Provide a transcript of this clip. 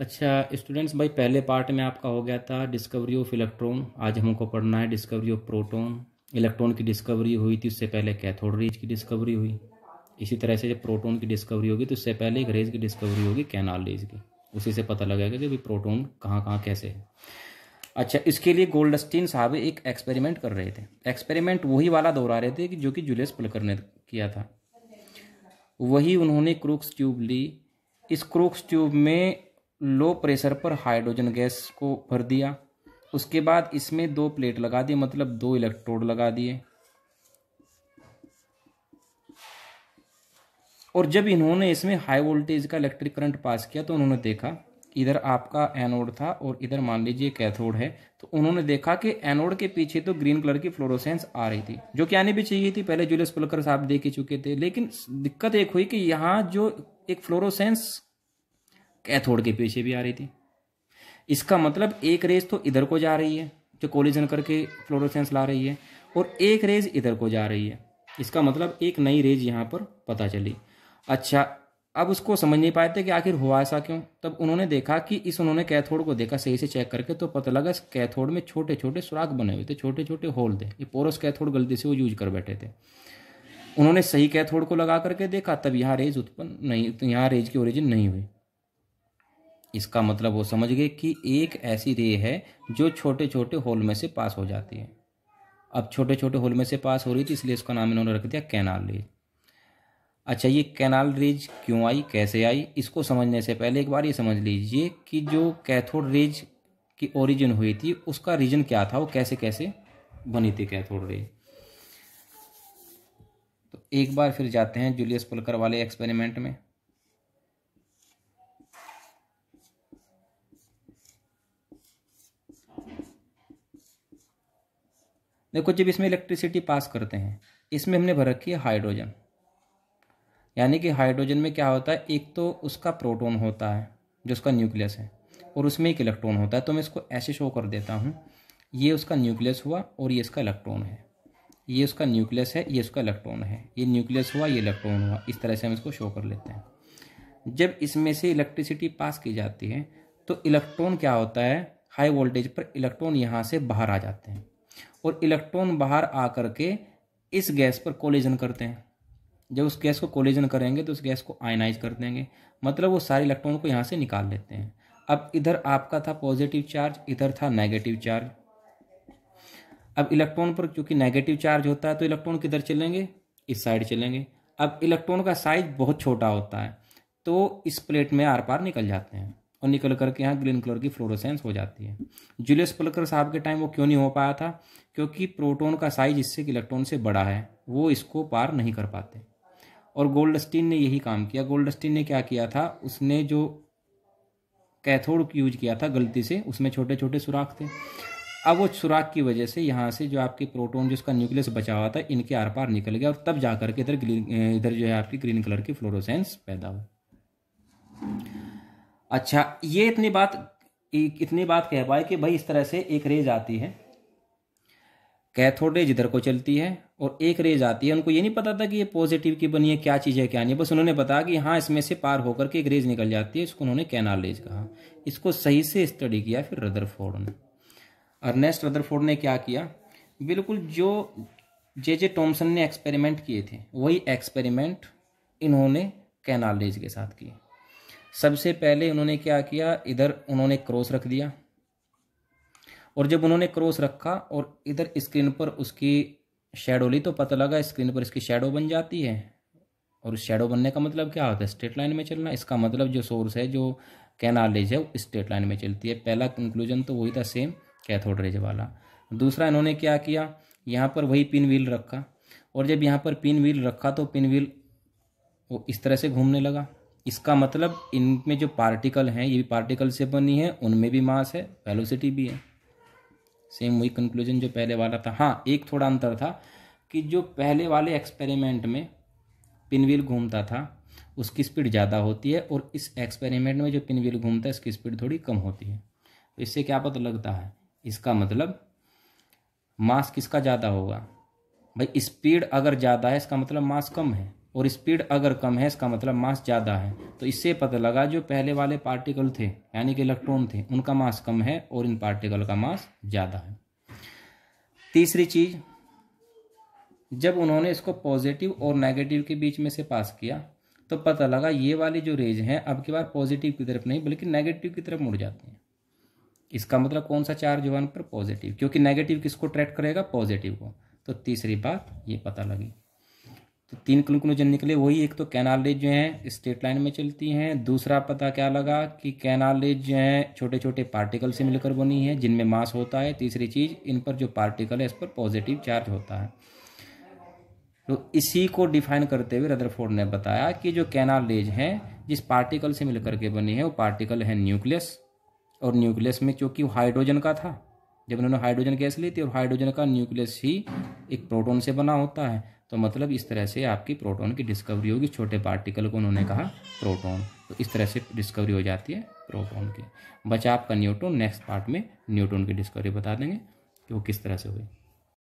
अच्छा स्टूडेंट्स भाई पहले पार्ट में आपका हो गया था डिस्कवरी ऑफ इलेक्ट्रॉन आज हमको पढ़ना है डिस्कवरी ऑफ प्रोटॉन इलेक्ट्रॉन की डिस्कवरी हुई थी उससे पहले कैथोड रेज की डिस्कवरी हुई इसी तरह से जब प्रोटॉन की डिस्कवरी होगी तो उससे पहले एक रेज की डिस्कवरी होगी कैनाल रेज की उसी से पता लगेगा कि भाई कहाँ कहाँ कैसे है अच्छा इसके लिए गोल्डस्टीन साहब एक एक्सपेरिमेंट कर रहे थे एक्सपेरिमेंट वही वाला दोहरा रहे थे कि जो कि जुलियस पलकर ने किया था वही उन्होंने क्रूक्स ट्यूब ली इस क्रूक्स ट्यूब में लो प्रेशर पर हाइड्रोजन गैस को भर दिया उसके बाद इसमें दो प्लेट लगा दी मतलब दो इलेक्ट्रोड लगा दिए और जब इन्होंने इसमें हाई वोल्टेज का इलेक्ट्रिक करंट पास किया तो उन्होंने देखा इधर आपका एनोड था और इधर मान लीजिए कैथोड है तो उन्होंने देखा कि एनोड के पीछे तो ग्रीन कलर की फ्लोरोसेंस आ रही थी जो कि आने भी चाहिए थी पहले जूलियस पुलकर साहब देख ही चुके थे लेकिन दिक्कत एक हुई कि यहाँ जो एक फ्लोरोसेंस कैथोड के पीछे भी आ रही थी इसका मतलब एक रेस तो इधर को जा रही है जो कोलिजन करके फ्लोरोसेंस ला रही है और एक रेज इधर को जा रही है इसका मतलब एक नई रेज यहाँ पर पता चली अच्छा अब उसको समझ नहीं पाए थे कि आखिर हुआ ऐसा क्यों तब उन्होंने देखा कि इस उन्होंने कैथोड को देखा सही से चेक करके तो पता लगा इस कैथोड में छोटे छोटे सुराख बने हुए थे छोटे छोटे होल थे ये पोरस कैथोड गलती से वो यूज कर बैठे थे उन्होंने सही कैथोड को लगा करके देखा तब यहाँ रेज उत्पन्न नहीं यहाँ रेज की ओरिजिन नहीं हुई इसका मतलब वो समझ गए कि एक ऐसी रे है जो छोटे छोटे होल में से पास हो जाती है अब छोटे छोटे होल में से पास हो रही थी इसलिए इसका नाम इन्होंने रख दिया कैनाल रेज अच्छा ये कैनाल रेज क्यों आई कैसे आई इसको समझने से पहले एक बार ये समझ लीजिए कि जो कैथोड रेज की ओरिजिन हुई थी उसका रीजन क्या था वो कैसे कैसे बनी थी कैथोड रेज तो एक बार फिर जाते हैं जूलियस पुलकर वाले एक्सपेरिमेंट में देखो जब इसमें इलेक्ट्रिसिटी पास करते हैं इसमें हमने भर रखी है हाइड्रोजन यानी कि हाइड्रोजन में क्या होता है एक तो उसका प्रोटोन होता है जो उसका न्यूक्लियस है और उसमें एक इलेक्ट्रॉन होता है तो मैं इसको ऐसे शो कर देता हूँ ये उसका न्यूक्लियस हुआ और ये इसका इलेक्ट्रॉन है ये उसका न्यूक्लियस है ये उसका इलेक्ट्रॉन है ये न्यूक्लियस हुआ ये इलेक्ट्रॉन हुआ इस तरह से हम इसको शो कर लेते हैं जब इसमें से इलेक्ट्रिसिटी पास की जाती है तो इलेक्ट्रॉन क्या होता है हाई वोल्टेज पर इलेक्ट्रॉन यहाँ से बाहर आ जाते हैं और इलेक्ट्रॉन बाहर आकर के इस गैस पर कोलिजन करते हैं जब उस गैस को कोलिजन करेंगे तो उस गैस को आयनाइज कर देंगे मतलब वो सारे इलेक्ट्रॉन को यहाँ से निकाल लेते हैं अब इधर आपका था पॉजिटिव चार्ज इधर था नेगेटिव चार्ज अब इलेक्ट्रॉन पर क्योंकि नेगेटिव चार्ज होता है तो इलेक्ट्रॉन किधर चलेंगे इस साइड चलेंगे अब इलेक्ट्रॉन का साइज बहुत छोटा होता है तो इस प्लेट में आर पार निकल जाते हैं और निकल करके यहाँ ग्रीन कलर की फ्लोरोसेंस हो जाती है जूलियस पलकर साहब के टाइम वो क्यों नहीं हो पाया था क्योंकि प्रोटोन का साइज इससे इलेक्ट्रॉन से बड़ा है वो इसको पार नहीं कर पाते और गोल्डस्टीन ने यही काम किया गोल्डस्टीन ने क्या किया था उसने जो कैथोड यूज किया था गलती से उसमें छोटे छोटे सुराख थे अब वो सुराख की वजह से यहाँ से जो आपके प्रोटोन जिसका न्यूक्लियस बचा हुआ था इनके आर पार निकल गया और तब जाकर के इधर ग्रीन इधर जो है आपकी ग्रीन कलर की फ्लोरोसेंस पैदा हुई अच्छा ये इतनी बात इतनी बात कह पाए कि भाई इस तरह से एक रेज आती है कैथोड रेज इधर को चलती है और एक रेज आती है उनको ये नहीं पता था कि ये पॉजिटिव की बनी है क्या चीज़ है क्या नहीं बस उन्होंने बताया कि हाँ इसमें से पार होकर के एक रेज निकल जाती है इसको उन्होंने कैनाल रेज कहा इसको सही से स्टडी किया फिर रदरफोर्ड ने अर्नेस्ट रदरफोर्ड ने क्या किया बिल्कुल जो जे जे टॉम्सन ने एक्सपेरिमेंट किए थे वही एक्सपेरिमेंट इन्होंने कैनाल रेज के साथ किए सबसे पहले उन्होंने क्या किया इधर उन्होंने क्रॉस रख दिया और जब उन्होंने क्रॉस रखा और इधर स्क्रीन पर उसकी शेडो ली तो पता लगा स्क्रीन पर इसकी शेडो बन जाती है और शेडो बनने का मतलब क्या होता है स्ट्रेट लाइन में चलना इसका मतलब जो सोर्स है जो कैनालेज है वो स्ट्रेट लाइन में चलती है पहला कंक्लूजन तो वही था सेम कैथोड रेज वाला दूसरा इन्होंने क्या किया यहाँ पर वही पिन व्हील रखा और जब यहाँ पर पिन व्हील रखा तो पिन व्हील वो इस तरह से घूमने लगा इसका मतलब इनमें जो पार्टिकल हैं ये भी पार्टिकल से बनी है उनमें भी मास है वेलोसिटी भी है सेम वही कंक्लूजन जो पहले वाला था हाँ एक थोड़ा अंतर था कि जो पहले वाले एक्सपेरिमेंट में पिनवील घूमता था उसकी स्पीड ज़्यादा होती है और इस एक्सपेरिमेंट में जो पिनवील घूमता है इसकी स्पीड थोड़ी कम होती है तो इससे क्या पता लगता है इसका मतलब मास किसका ज़्यादा होगा भाई स्पीड अगर ज़्यादा है इसका मतलब मास कम है और स्पीड अगर कम है इसका मतलब मास ज़्यादा है तो इससे पता लगा जो पहले वाले पार्टिकल थे यानी कि इलेक्ट्रॉन थे उनका मास कम है और इन पार्टिकल का मास ज़्यादा है तीसरी चीज़ जब उन्होंने इसको पॉजिटिव और नेगेटिव के बीच में से पास किया तो पता लगा ये वाले जो रेज हैं अब की बार पॉजिटिव की तरफ नहीं बल्कि नेगेटिव की तरफ मुड़ जाते हैं इसका मतलब कौन सा चार्ज हुआ पर पॉजिटिव क्योंकि नेगेटिव किसको ट्रैक्ट करेगा पॉजिटिव को तो तीसरी बात ये पता लगी तो तीन क्लूक्लूजन निकले वही एक तो रेज जो है स्ट्रेट लाइन में चलती हैं दूसरा पता क्या लगा कि कैनाल रेज जो है छोटे छोटे पार्टिकल से मिलकर बनी है जिनमें मास होता है तीसरी चीज़ इन पर जो पार्टिकल है इस पर पॉजिटिव चार्ज होता है तो इसी को डिफाइन करते हुए रदरफोर्ड ने बताया कि जो कैनाल रेज है जिस पार्टिकल से मिलकर के बनी है वो पार्टिकल है न्यूक्लियस और न्यूक्लियस में वो हाइड्रोजन का था जब उन्होंने हाइड्रोजन गैस ली थी और हाइड्रोजन का न्यूक्लियस ही एक प्रोटोन से बना होता है तो मतलब इस तरह से आपकी प्रोटॉन की डिस्कवरी होगी छोटे पार्टिकल को उन्होंने कहा प्रोटॉन तो इस तरह से डिस्कवरी हो जाती है प्रोटॉन की बचा आपका न्यूट्रॉन नेक्स्ट पार्ट में न्यूट्रॉन की डिस्कवरी बता देंगे कि वो किस तरह से हुई